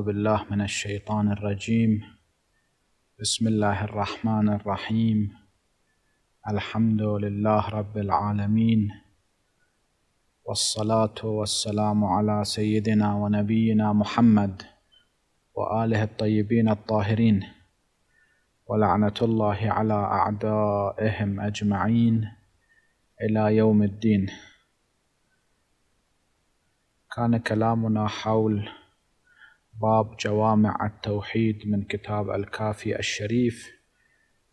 أعوذ بالله من الشيطان الرجيم بسم الله الرحمن الرحيم الحمد لله رب العالمين والصلاة والسلام على سيدنا ونبينا محمد وآله الطيبين الطاهرين ولعنة الله على أعدائهم أجمعين إلى يوم الدين كان كلامنا حول باب جوامع التوحيد من كتاب الكافي الشريف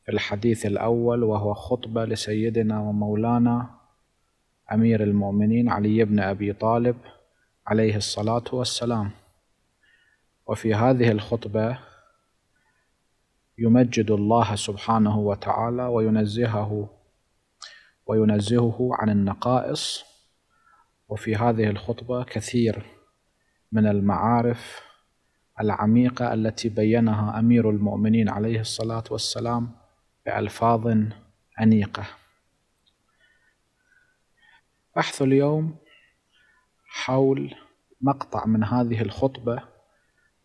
الحديث الأول وهو خطبة لسيدنا ومولانا أمير المؤمنين علي بن أبي طالب عليه الصلاة والسلام وفي هذه الخطبة يمجد الله سبحانه وتعالى وينزهه وينزهه عن النقائص وفي هذه الخطبة كثير من المعارف العميقة التي بينها أمير المؤمنين عليه الصلاة والسلام بألفاظ أنيقة بحث اليوم حول مقطع من هذه الخطبة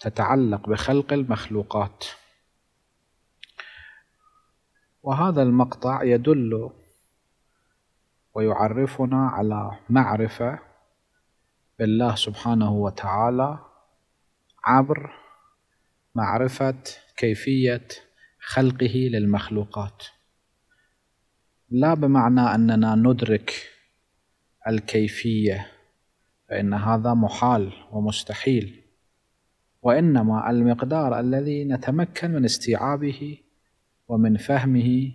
تتعلق بخلق المخلوقات وهذا المقطع يدل ويعرفنا على معرفة بالله سبحانه وتعالى عبر معرفة كيفية خلقه للمخلوقات لا بمعنى أننا ندرك الكيفية فإن هذا محال ومستحيل وإنما المقدار الذي نتمكن من استيعابه ومن فهمه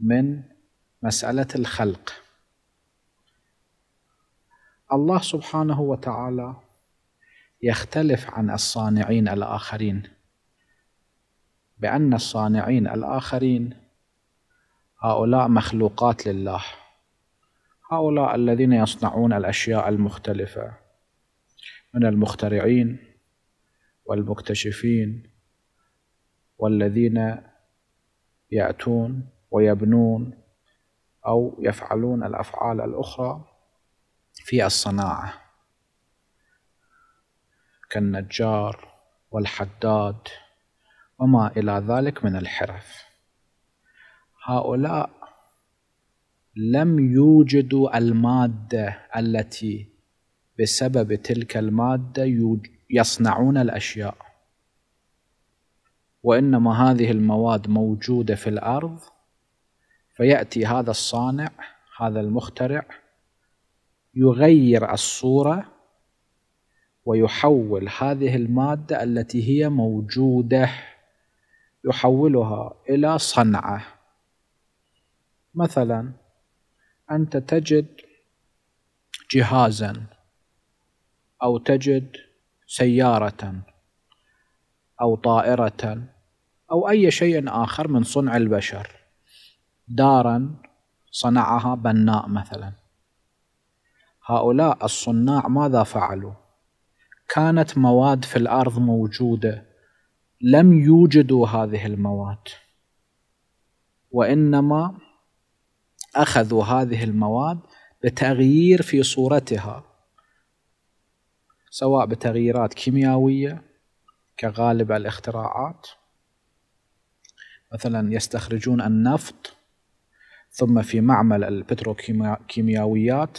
من مسألة الخلق الله سبحانه وتعالى يختلف عن الصانعين الآخرين بأن الصانعين الآخرين هؤلاء مخلوقات لله هؤلاء الذين يصنعون الأشياء المختلفة من المخترعين والمكتشفين والذين يأتون ويبنون أو يفعلون الأفعال الأخرى في الصناعة كالنجار والحداد وما إلى ذلك من الحرف هؤلاء لم يوجدوا المادة التي بسبب تلك المادة يصنعون الأشياء وإنما هذه المواد موجودة في الأرض فيأتي هذا الصانع هذا المخترع يغير الصورة ويحول هذه المادة التي هي موجودة يحولها إلى صنعة مثلا أنت تجد جهازا أو تجد سيارة أو طائرة أو أي شيء آخر من صنع البشر دارا صنعها بناء مثلا هؤلاء الصناع ماذا فعلوا كانت مواد في الارض موجوده لم يوجدوا هذه المواد وانما اخذوا هذه المواد بتغيير في صورتها سواء بتغييرات كيميائيه كغالب الاختراعات مثلا يستخرجون النفط ثم في معمل البتروكيماويات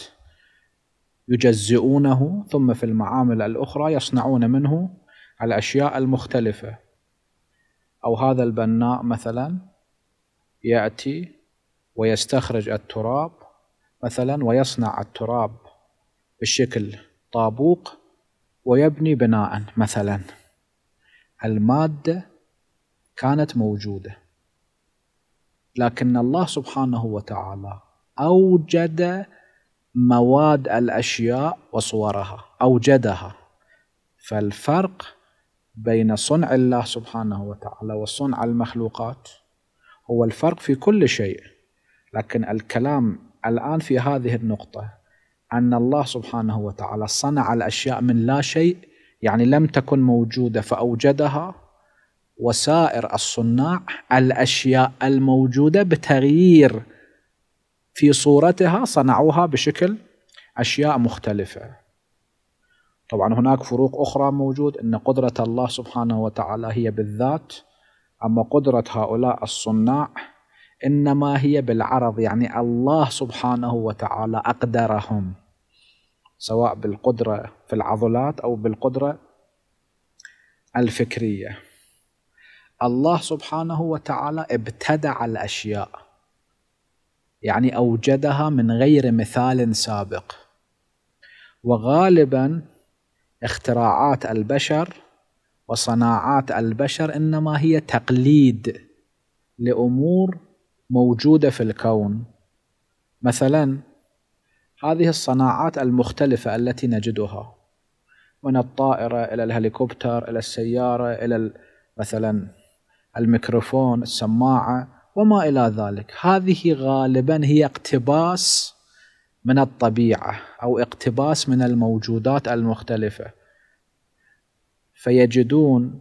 يجزئونه ثم في المعامل الأخرى يصنعون منه الأشياء المختلفة أو هذا البناء مثلا يأتي ويستخرج التراب مثلا ويصنع التراب بشكل طابوق ويبني بناء مثلا المادة كانت موجودة لكن الله سبحانه وتعالى أوجد مواد الأشياء وصورها أوجدها فالفرق بين صنع الله سبحانه وتعالى وصنع المخلوقات هو الفرق في كل شيء لكن الكلام الآن في هذه النقطة أن الله سبحانه وتعالى صنع الأشياء من لا شيء يعني لم تكن موجودة فأوجدها وسائر الصناع الأشياء الموجودة بتغيير في صورتها صنعوها بشكل أشياء مختلفة طبعا هناك فروق أخرى موجود أن قدرة الله سبحانه وتعالى هي بالذات أما قدرة هؤلاء الصناع إنما هي بالعرض يعني الله سبحانه وتعالى أقدرهم سواء بالقدرة في العضلات أو بالقدرة الفكرية الله سبحانه وتعالى ابتدع الأشياء يعني أوجدها من غير مثال سابق وغالبا اختراعات البشر وصناعات البشر إنما هي تقليد لأمور موجودة في الكون مثلا هذه الصناعات المختلفة التي نجدها من الطائرة إلى الهليكوبتر إلى السيارة إلى مثلا الميكروفون السماعة وما إلى ذلك هذه غالبا هي اقتباس من الطبيعة أو اقتباس من الموجودات المختلفة فيجدون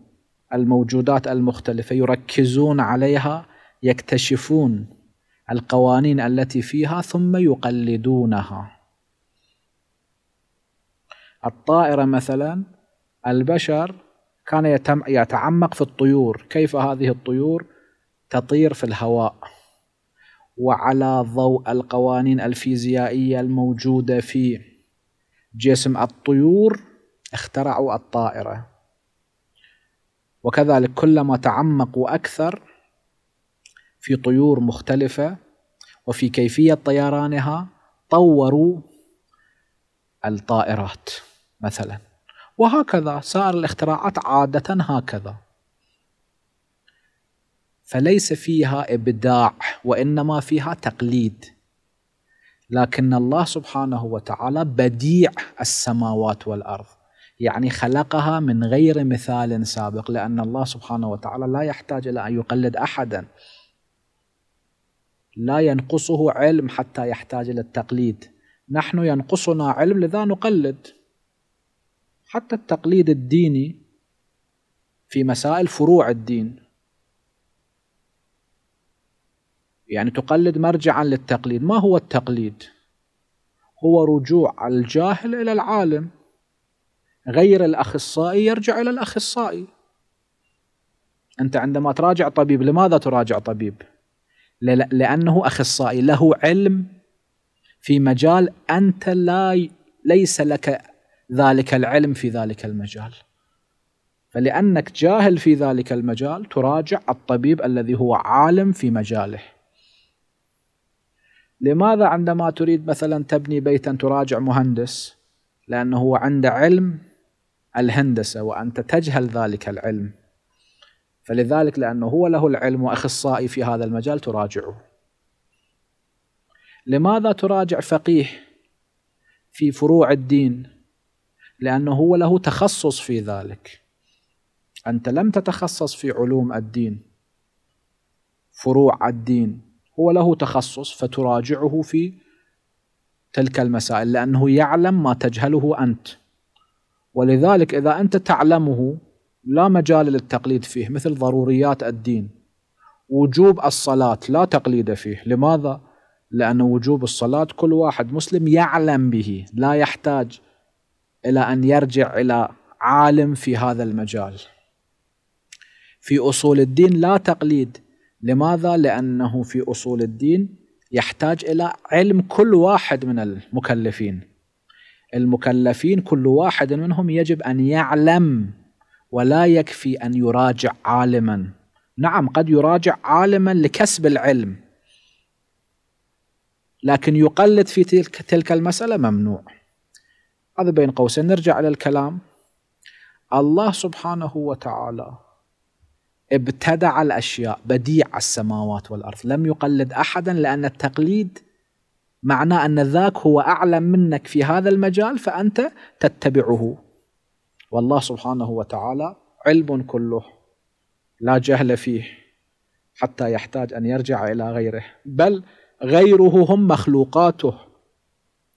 الموجودات المختلفة يركزون عليها يكتشفون القوانين التي فيها ثم يقلدونها الطائرة مثلا البشر كان يتعمق في الطيور كيف هذه الطيور تطير في الهواء وعلى ضوء القوانين الفيزيائية الموجودة في جسم الطيور اخترعوا الطائرة وكذلك كلما تعمقوا أكثر في طيور مختلفة وفي كيفية طيرانها طوروا الطائرات مثلا وهكذا صار الاختراعات عادة هكذا فليس فيها ابداع وانما فيها تقليد لكن الله سبحانه وتعالى بديع السماوات والارض يعني خلقها من غير مثال سابق لان الله سبحانه وتعالى لا يحتاج الى ان يقلد احدا لا ينقصه علم حتى يحتاج الى التقليد نحن ينقصنا علم لذا نقلد حتى التقليد الديني في مسائل فروع الدين يعني تقلد مرجعا للتقليد ما هو التقليد هو رجوع الجاهل إلى العالم غير الأخصائي يرجع إلى الأخصائي أنت عندما تراجع طبيب لماذا تراجع طبيب لأنه أخصائي له علم في مجال أنت لا ليس لك ذلك العلم في ذلك المجال فلأنك جاهل في ذلك المجال تراجع الطبيب الذي هو عالم في مجاله لماذا عندما تريد مثلا تبني بيتا تراجع مهندس لأنه هو عنده علم الهندسة وأنت تجهل ذلك العلم فلذلك لأنه هو له العلم وأخصائي في هذا المجال تراجعه لماذا تراجع فقيه في فروع الدين لأنه هو له تخصص في ذلك أنت لم تتخصص في علوم الدين فروع الدين هو له تخصص فتراجعه في تلك المسائل لأنه يعلم ما تجهله أنت ولذلك إذا أنت تعلمه لا مجال للتقليد فيه مثل ضروريات الدين وجوب الصلاة لا تقليد فيه لماذا؟ لأن وجوب الصلاة كل واحد مسلم يعلم به لا يحتاج إلى أن يرجع إلى عالم في هذا المجال في أصول الدين لا تقليد لماذا؟ لأنه في أصول الدين يحتاج إلى علم كل واحد من المكلفين المكلفين كل واحد منهم يجب أن يعلم ولا يكفي أن يراجع عالما نعم قد يراجع عالما لكسب العلم لكن يقلد في تلك, تلك المسألة ممنوع هذا بين قوسين نرجع إلى الكلام الله سبحانه وتعالى ابتدع الاشياء بديع السماوات والارض لم يقلد احدا لان التقليد معناه ان ذاك هو اعلم منك في هذا المجال فانت تتبعه والله سبحانه وتعالى علم كله لا جهل فيه حتى يحتاج ان يرجع الى غيره بل غيره هم مخلوقاته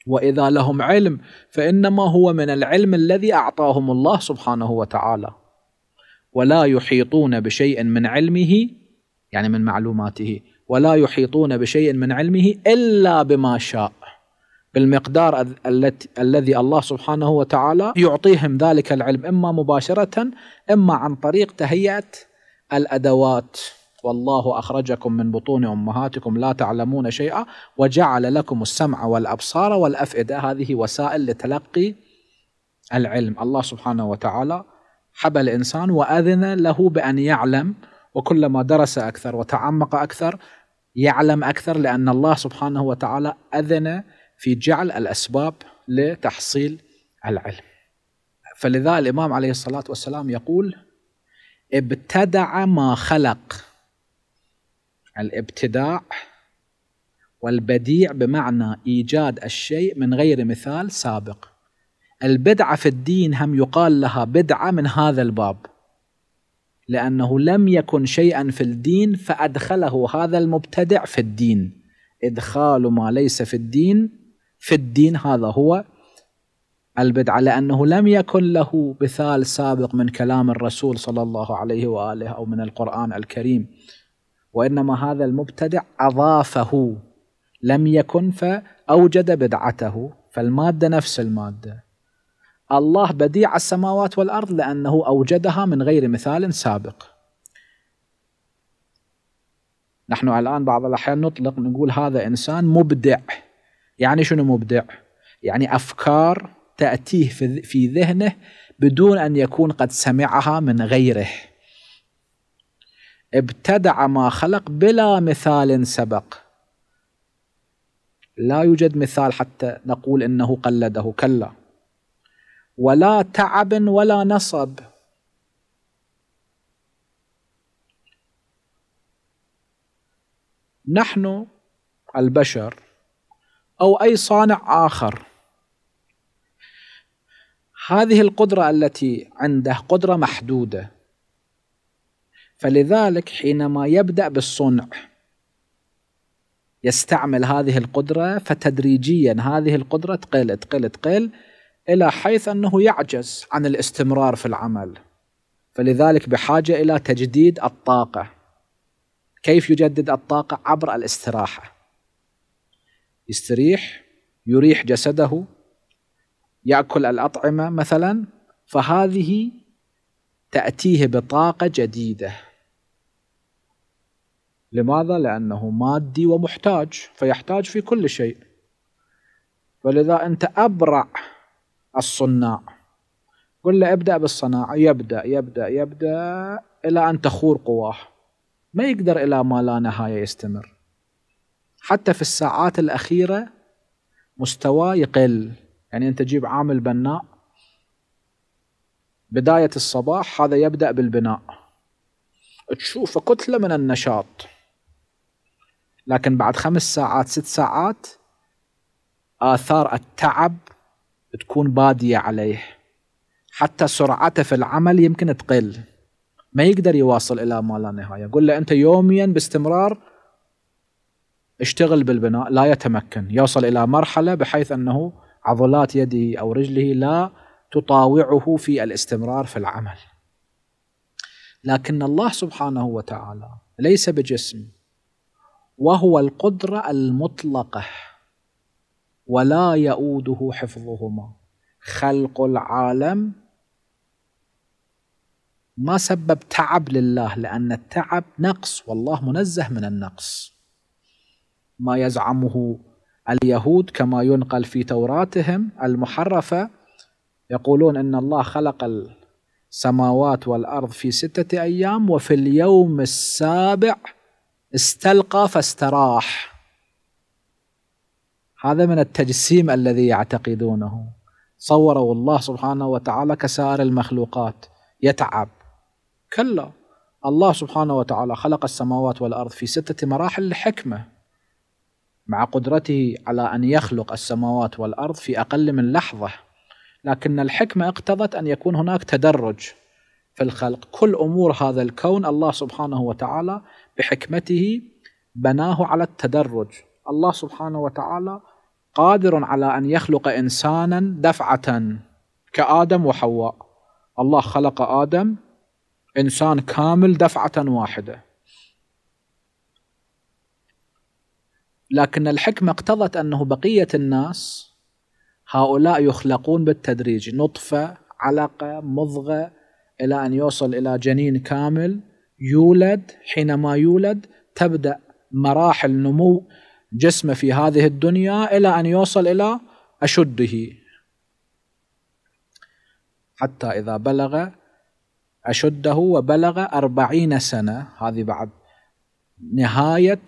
واذا لهم علم فانما هو من العلم الذي اعطاهم الله سبحانه وتعالى ولا يحيطون بشيء من علمه يعني من معلوماته ولا يحيطون بشيء من علمه الا بما شاء بالمقدار الذي الله سبحانه وتعالى يعطيهم ذلك العلم اما مباشره اما عن طريق تهيئه الادوات والله اخرجكم من بطون امهاتكم لا تعلمون شيئا وجعل لكم السمع والابصار والافئده هذه وسائل لتلقي العلم الله سبحانه وتعالى حبى الإنسان وأذن له بأن يعلم وكلما درس أكثر وتعمق أكثر يعلم أكثر لأن الله سبحانه وتعالى أذن في جعل الأسباب لتحصيل العلم فلذا الإمام عليه الصلاة والسلام يقول ابتدع ما خلق الابتداع والبديع بمعنى إيجاد الشيء من غير مثال سابق البدعة في الدين هم يقال لها بدعة من هذا الباب لأنه لم يكن شيئا في الدين فأدخله هذا المبتدع في الدين إدخال ما ليس في الدين في الدين هذا هو البدعة لأنه لم يكن له مثال سابق من كلام الرسول صلى الله عليه وآله أو من القرآن الكريم وإنما هذا المبتدع أضافه لم يكن فأوجد بدعته فالمادة نفس المادة الله بديع السماوات والأرض لأنه أوجدها من غير مثال سابق نحن الآن بعض الأحيان نطلق نقول هذا إنسان مبدع يعني شنو مبدع؟ يعني أفكار تأتيه في ذهنه بدون أن يكون قد سمعها من غيره ابتدع ما خلق بلا مثال سبق لا يوجد مثال حتى نقول انه قلده كلا ولا تعب ولا نصب نحن البشر او اي صانع اخر هذه القدره التي عنده قدره محدوده فلذلك حينما يبدا بالصنع يستعمل هذه القدره فتدريجيا هذه القدره تقل تقل تقل الى حيث انه يعجز عن الاستمرار في العمل فلذلك بحاجه الى تجديد الطاقه كيف يجدد الطاقه عبر الاستراحه يستريح يريح جسده ياكل الاطعمه مثلا فهذه تاتيه بطاقه جديده لماذا لانه مادي ومحتاج فيحتاج في كل شيء ولذا انت ابرع الصناع قل له ابدأ بالصناعة يبدأ يبدأ يبدأ إلى أن تخور قواه ما يقدر إلى ما لا نهاية يستمر حتى في الساعات الأخيرة مستواه يقل يعني أنت تجيب عامل بناء بداية الصباح هذا يبدأ بالبناء تشوفه كتلة من النشاط لكن بعد خمس ساعات ست ساعات آثار التعب تكون بادية عليه حتى سرعته في العمل يمكن تقل ما يقدر يواصل إلى ما لا نهاية قل له أنت يوميا باستمرار اشتغل بالبناء لا يتمكن يوصل إلى مرحلة بحيث أنه عضلات يده أو رجله لا تطاوعه في الاستمرار في العمل لكن الله سبحانه وتعالى ليس بجسم وهو القدرة المطلقة ولا يؤوده حفظهما خلق العالم ما سبب تعب لله لأن التعب نقص والله منزه من النقص ما يزعمه اليهود كما ينقل في توراتهم المحرفة يقولون أن الله خلق السماوات والأرض في ستة أيام وفي اليوم السابع استلقى فاستراح هذا من التجسيم الذي يعتقدونه صوروا الله سبحانه وتعالى كسائر المخلوقات يتعب كلا الله سبحانه وتعالى خلق السماوات والارض في سته مراحل لحكمه مع قدرته على ان يخلق السماوات والارض في اقل من لحظه لكن الحكمه اقتضت ان يكون هناك تدرج في الخلق كل امور هذا الكون الله سبحانه وتعالى بحكمته بناه على التدرج الله سبحانه وتعالى قادر على ان يخلق انسانا دفعه كادم وحواء الله خلق ادم انسان كامل دفعه واحده لكن الحكمه اقتضت انه بقيه الناس هؤلاء يخلقون بالتدريج نطفه علقه مضغه الى ان يوصل الى جنين كامل يولد حينما يولد تبدا مراحل نمو جسمه في هذه الدنيا إلى أن يوصل إلى أشده حتى إذا بلغ أشده وبلغ أربعين سنة هذه بعد نهاية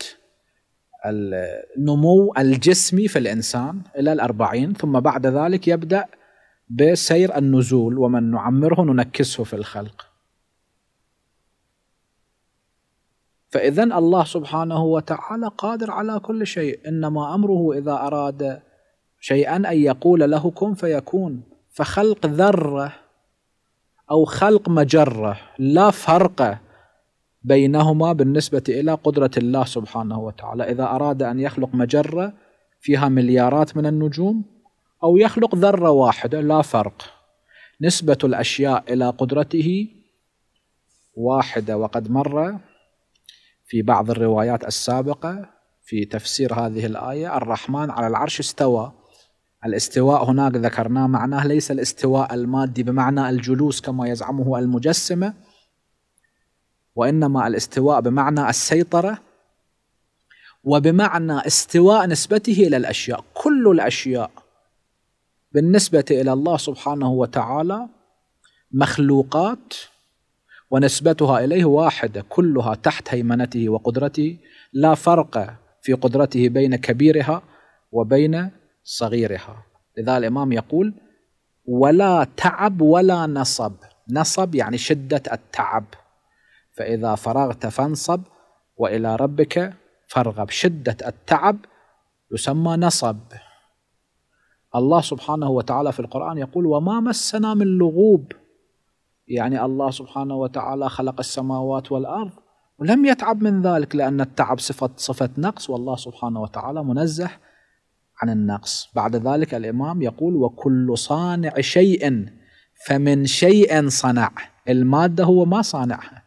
النمو الجسمي في الإنسان إلى الأربعين ثم بعد ذلك يبدأ بسير النزول ومن نعمره ننكسه في الخلق فإذا الله سبحانه وتعالى قادر على كل شيء إنما أمره إذا أراد شيئا أن يقول له كن فيكون فخلق ذرة أو خلق مجرة لا فرق بينهما بالنسبة إلى قدرة الله سبحانه وتعالى إذا أراد أن يخلق مجرة فيها مليارات من النجوم أو يخلق ذرة واحدة لا فرق نسبة الأشياء إلى قدرته واحدة وقد مر في بعض الروايات السابقة في تفسير هذه الآية الرحمن على العرش استوى الاستواء هناك ذكرناه معناه ليس الاستواء المادي بمعنى الجلوس كما يزعمه المجسمة وإنما الاستواء بمعنى السيطرة وبمعنى استواء نسبته إلى الأشياء كل الأشياء بالنسبة إلى الله سبحانه وتعالى مخلوقات ونسبتها إليه واحدة كلها تحت هيمنته وقدرته لا فرق في قدرته بين كبيرها وبين صغيرها لذا الإمام يقول ولا تعب ولا نصب نصب يعني شدة التعب فإذا فرغت فانصب وإلى ربك فارغب شدة التعب يسمى نصب الله سبحانه وتعالى في القرآن يقول وما مسنا من لغوب يعني الله سبحانه وتعالى خلق السماوات والأرض ولم يتعب من ذلك لأن التعب صفة صفة نقص والله سبحانه وتعالى منزه عن النقص بعد ذلك الإمام يقول وكل صانع شيء فمن شيء صنع المادة هو ما صانعها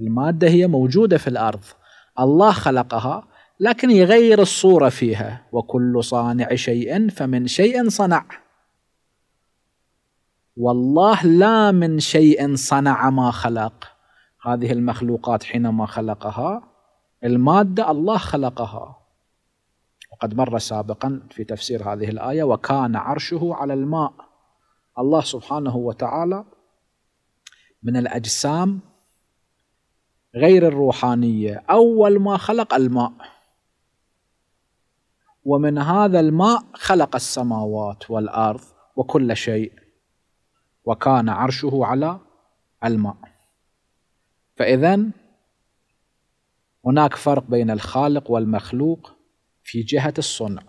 المادة هي موجودة في الأرض الله خلقها لكن يغير الصورة فيها وكل صانع شيء فمن شيء صنع والله لا من شيء صنع ما خلق هذه المخلوقات حينما خلقها المادة الله خلقها وقد مر سابقا في تفسير هذه الآية وكان عرشه على الماء الله سبحانه وتعالى من الأجسام غير الروحانية أول ما خلق الماء ومن هذا الماء خلق السماوات والأرض وكل شيء وكان عرشه على الماء فإذا هناك فرق بين الخالق والمخلوق في جهة الصنع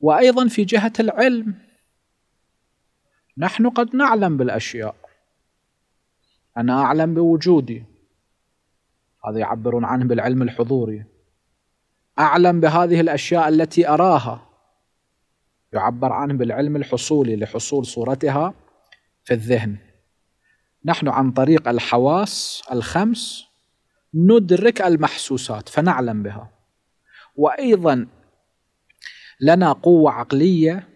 وأيضا في جهة العلم نحن قد نعلم بالأشياء أنا أعلم بوجودي هذا يعبرون عنه بالعلم الحضوري أعلم بهذه الأشياء التي أراها يعبر عنه بالعلم الحصولي لحصول صورتها في الذهن نحن عن طريق الحواس الخمس ندرك المحسوسات فنعلم بها وايضا لنا قوه عقليه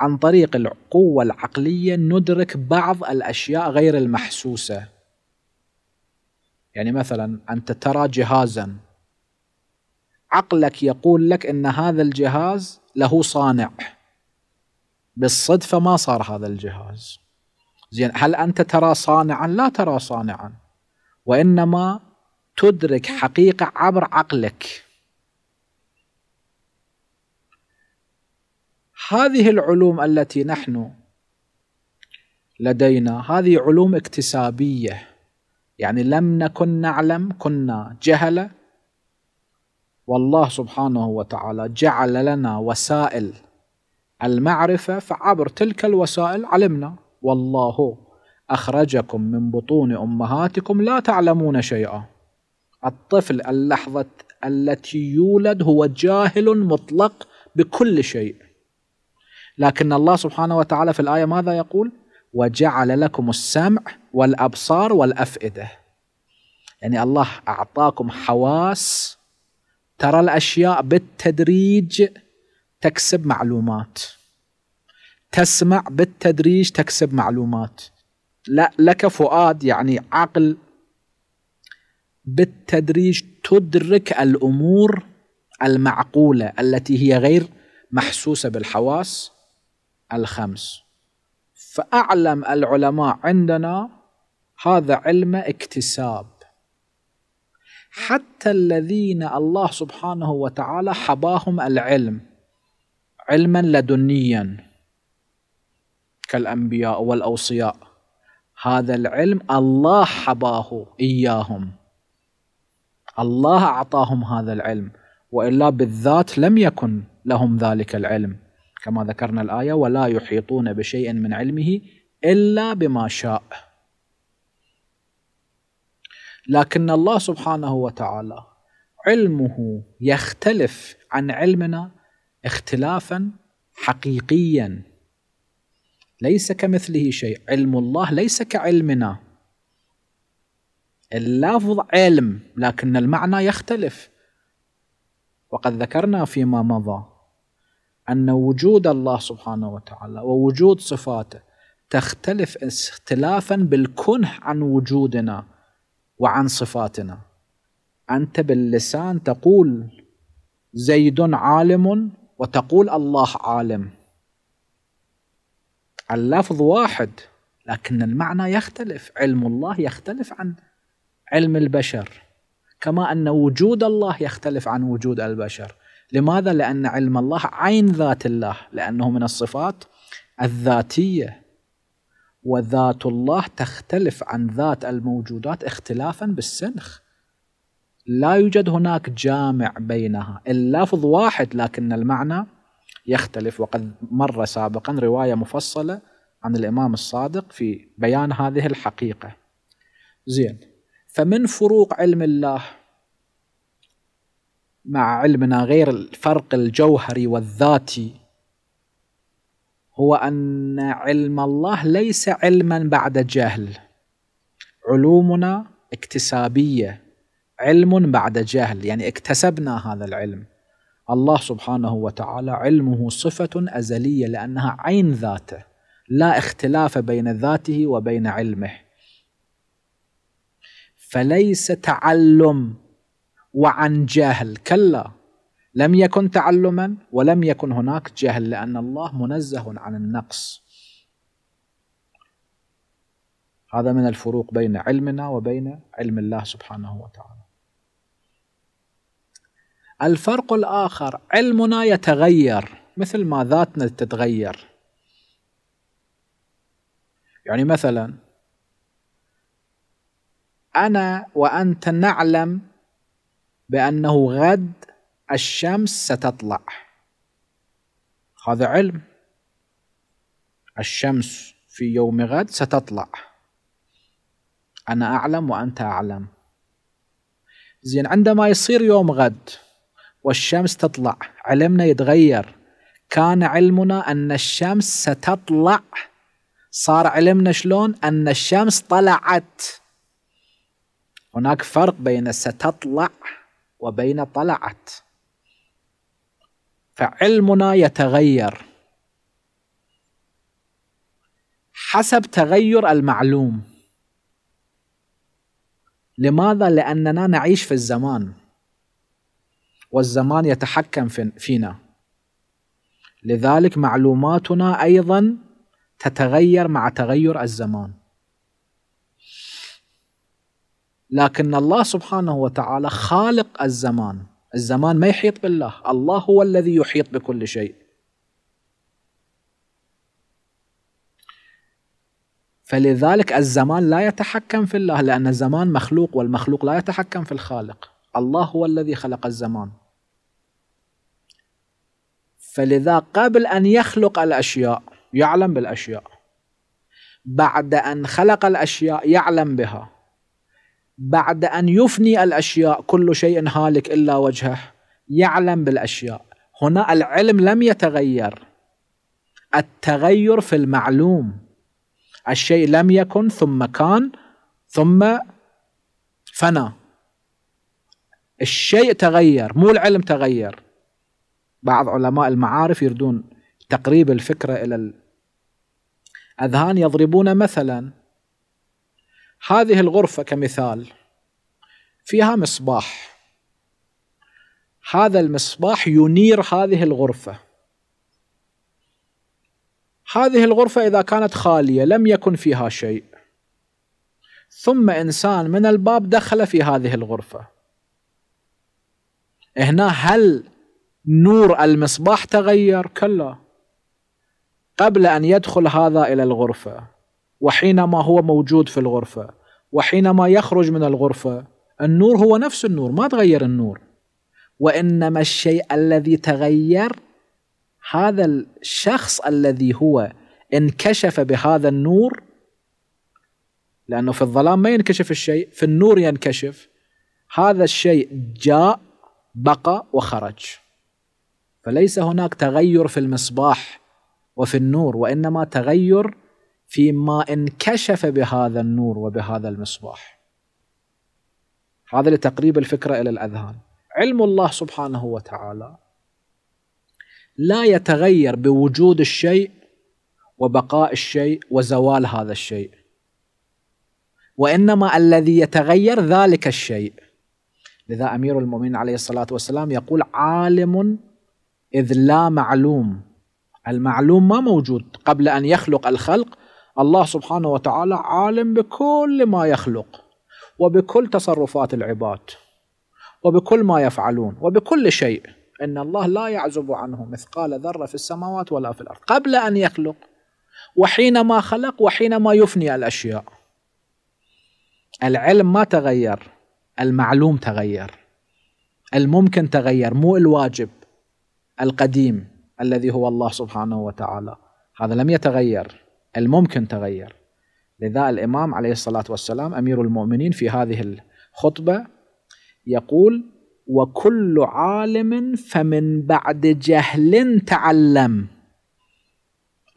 عن طريق القوه العقليه ندرك بعض الاشياء غير المحسوسه يعني مثلا انت ترى جهازا عقلك يقول لك ان هذا الجهاز له صانع بالصدفه ما صار هذا الجهاز زين هل انت ترى صانعا لا ترى صانعا وانما تدرك حقيقه عبر عقلك هذه العلوم التي نحن لدينا هذه علوم اكتسابيه يعني لم نكن نعلم كنا جهله والله سبحانه وتعالى جعل لنا وسائل المعرفة فعبر تلك الوسائل علمنا والله أخرجكم من بطون أمهاتكم لا تعلمون شيئا الطفل اللحظة التي يولد هو جاهل مطلق بكل شيء لكن الله سبحانه وتعالى في الآية ماذا يقول وجعل لكم السمع والأبصار والأفئدة يعني الله أعطاكم حواس ترى الاشياء بالتدريج تكسب معلومات تسمع بالتدريج تكسب معلومات لا لك فؤاد يعني عقل بالتدريج تدرك الامور المعقوله التي هي غير محسوسه بالحواس الخمس فاعلم العلماء عندنا هذا علم اكتساب حتى الذين الله سبحانه وتعالى حباهم العلم علما لدنيا كالأنبياء والأوصياء هذا العلم الله حباه إياهم الله أعطاهم هذا العلم وإلا بالذات لم يكن لهم ذلك العلم كما ذكرنا الآية ولا يحيطون بشيء من علمه إلا بما شاء لكن الله سبحانه وتعالى علمه يختلف عن علمنا اختلافا حقيقيا ليس كمثله شيء علم الله ليس كعلمنا اللفظ علم لكن المعنى يختلف وقد ذكرنا فيما مضى أن وجود الله سبحانه وتعالى ووجود صفاته تختلف اختلافا بالكنه عن وجودنا وعن صفاتنا انت باللسان تقول زيد عالم وتقول الله عالم اللفظ واحد لكن المعنى يختلف علم الله يختلف عن علم البشر كما ان وجود الله يختلف عن وجود البشر لماذا لان علم الله عين ذات الله لانه من الصفات الذاتيه وذات الله تختلف عن ذات الموجودات اختلافا بالسنخ لا يوجد هناك جامع بينها اللفظ واحد لكن المعنى يختلف وقد مر سابقا روايه مفصله عن الامام الصادق في بيان هذه الحقيقه زين فمن فروق علم الله مع علمنا غير الفرق الجوهري والذاتي هو أن علم الله ليس علما بعد جهل علومنا اكتسابية علم بعد جهل يعني اكتسبنا هذا العلم الله سبحانه وتعالى علمه صفة أزلية لأنها عين ذاته لا اختلاف بين ذاته وبين علمه فليس تعلم وعن جهل كلا لم يكن تعلما ولم يكن هناك جهل لأن الله منزه عن النقص هذا من الفروق بين علمنا وبين علم الله سبحانه وتعالى الفرق الآخر علمنا يتغير مثل ما ذاتنا تتغير يعني مثلا أنا وأنت نعلم بأنه غد الشمس ستطلع هذا علم الشمس في يوم غد ستطلع أنا أعلم وأنت أعلم زين عندما يصير يوم غد والشمس تطلع علمنا يتغير كان علمنا أن الشمس ستطلع صار علمنا شلون أن الشمس طلعت هناك فرق بين ستطلع وبين طلعت فعلمنا يتغير حسب تغير المعلوم لماذا لاننا نعيش في الزمان والزمان يتحكم فينا لذلك معلوماتنا ايضا تتغير مع تغير الزمان لكن الله سبحانه وتعالى خالق الزمان الزمان ما يحيط بالله الله هو الذي يحيط بكل شيء فلذلك الزمان لا يتحكم في الله لأن الزمان مخلوق والمخلوق لا يتحكم في الخالق الله هو الذي خلق الزمان فلذا قبل أن يخلق الأشياء يعلم بالأشياء بعد أن خلق الأشياء يعلم بها بعد أن يفني الأشياء كل شيء هالك إلا وجهه يعلم بالأشياء هنا العلم لم يتغير التغير في المعلوم الشيء لم يكن ثم كان ثم فنى الشيء تغير مو العلم تغير بعض علماء المعارف يردون تقريب الفكرة إلى الأذهان يضربون مثلا هذه الغرفة كمثال فيها مصباح هذا المصباح ينير هذه الغرفة هذه الغرفة إذا كانت خالية لم يكن فيها شيء ثم إنسان من الباب دخل في هذه الغرفة هنا هل نور المصباح تغير؟ كلا قبل أن يدخل هذا إلى الغرفة وحينما هو موجود في الغرفة وحينما يخرج من الغرفة النور هو نفس النور ما تغير النور وإنما الشيء الذي تغير هذا الشخص الذي هو انكشف بهذا النور لأنه في الظلام ما ينكشف الشيء في النور ينكشف هذا الشيء جاء بقى وخرج فليس هناك تغير في المصباح وفي النور وإنما تغير فيما انكشف بهذا النور وبهذا المصباح هذا لتقريب الفكرة إلى الأذهان علم الله سبحانه وتعالى لا يتغير بوجود الشيء وبقاء الشيء وزوال هذا الشيء وإنما الذي يتغير ذلك الشيء لذا أمير المؤمنين عليه الصلاة والسلام يقول عالم إذ لا معلوم المعلوم ما موجود قبل أن يخلق الخلق الله سبحانه وتعالى عالم بكل ما يخلق وبكل تصرفات العباد وبكل ما يفعلون وبكل شيء ان الله لا يعزب عنه مثقال ذره في السماوات ولا في الارض قبل ان يخلق وحينما خلق وحينما يفني الاشياء العلم ما تغير المعلوم تغير الممكن تغير مو الواجب القديم الذي هو الله سبحانه وتعالى هذا لم يتغير الممكن تغير لذا الإمام عليه الصلاة والسلام أمير المؤمنين في هذه الخطبة يقول وكل عالم فمن بعد جهل تعلم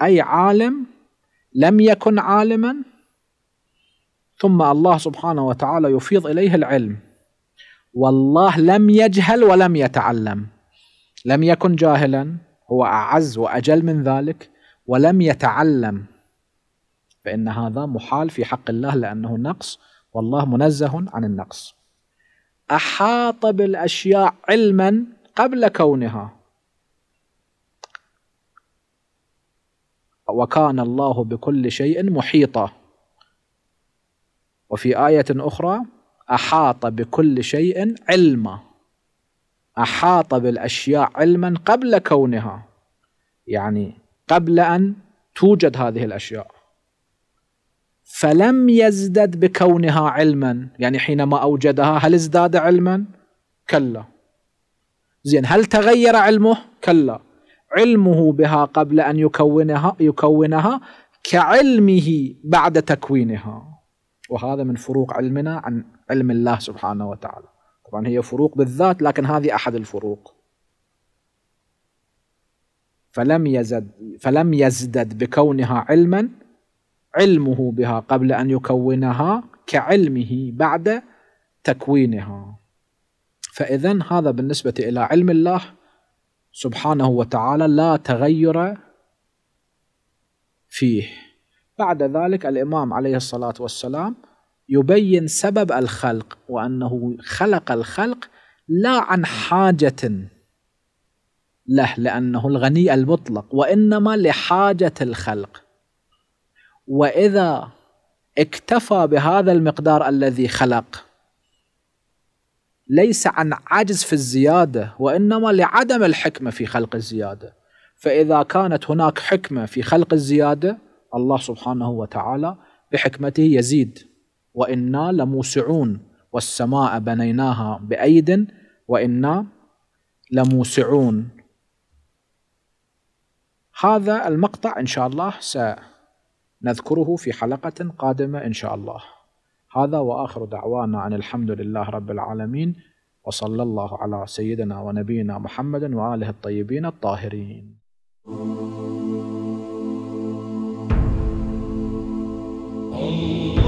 أي عالم لم يكن عالما ثم الله سبحانه وتعالى يفيض إليه العلم والله لم يجهل ولم يتعلم لم يكن جاهلا هو أعز وأجل من ذلك ولم يتعلم فإن هذا محال في حق الله لأنه نقص والله منزه عن النقص أحاط بالأشياء علما قبل كونها وكان الله بكل شيء محيطا وفي آية أخرى أحاط بكل شيء علما أحاط بالأشياء علما قبل كونها يعني قبل أن توجد هذه الأشياء فلم يزدد بكونها علما يعني حينما أوجدها هل ازداد علما؟ كلا زين هل تغير علمه؟ كلا علمه بها قبل أن يكونها يكونها كعلمه بعد تكوينها وهذا من فروق علمنا عن علم الله سبحانه وتعالى طبعا هي فروق بالذات لكن هذه أحد الفروق فلم يزد فلم يزدد بكونها علما علمه بها قبل أن يكونها كعلمه بعد تكوينها فإذا هذا بالنسبة إلى علم الله سبحانه وتعالى لا تغير فيه بعد ذلك الإمام عليه الصلاة والسلام يبين سبب الخلق وأنه خلق الخلق لا عن حاجة له لأنه الغني المطلق وإنما لحاجة الخلق واذا اكتفى بهذا المقدار الذي خلق ليس عن عجز في الزياده وانما لعدم الحكمه في خلق الزياده فاذا كانت هناك حكمه في خلق الزياده الله سبحانه وتعالى بحكمته يزيد وانا لموسعون والسماء بنيناها بايد وانا لموسعون هذا المقطع ان شاء الله سأ نذكره في حلقة قادمة إن شاء الله هذا وآخر دعوانا عن الحمد لله رب العالمين وصلى الله على سيدنا ونبينا محمد وآله الطيبين الطاهرين Oh